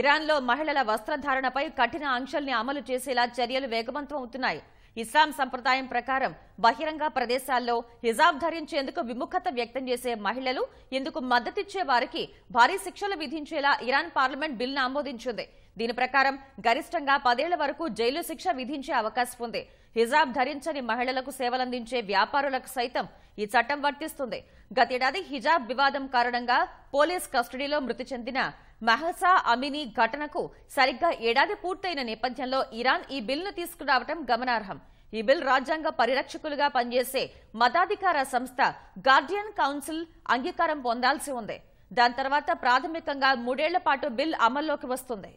ఇరాన్లో మహిళల వస్త్రధారణపై కఠిన ఆంక్షల్ని అమలు చేసేలా చర్యలు వేగవంతం అవుతున్నాయి ఇస్లాం సంప్రదాయం ప్రకారం బహిరంగ ప్రదేశాల్లో హిజాబ్ ధరించేందుకు విముఖత వ్యక్తం చేసే మహిళలు ఇందుకు మద్దతిచ్చే వారికి భారీ శిక్షలు విధించేలా ఇరాన్ పార్లమెంట్ బిల్ను ఆమోదించింది దీని ప్రకారం గరిష్టంగా పదేళ్ల వరకు జైలు శిక్ష విధించే అవకాశం ఉంది హిజాబ్ ధరించని మహిళలకు సేవలందించే వ్యాపారులకు సైతం ఈ చట్టం వర్తిస్తుంది గతేడాది హిజాబ్ వివాదం కారణంగా పోలీస్ కస్టడీలో మృతి చెందిన మహసా అమిని ఘటనకు సరిగ్గా ఏడాది పూర్తయిన నేపథ్యంలో ఇరాన్ ఈ బిల్లును తీసుకురావడం గమనార్హం ఈ బిల్ రాజ్యాంగ పరిరక్షకులుగా పనిచేసే మతాధికార సంస్థ గార్డియన్ కౌన్సిల్ అంగీకారం పొందాల్సి ఉంది దాని తర్వాత ప్రాథమికంగా మూడేళ్ల పాటు బిల్ అమల్లోకి వస్తుంది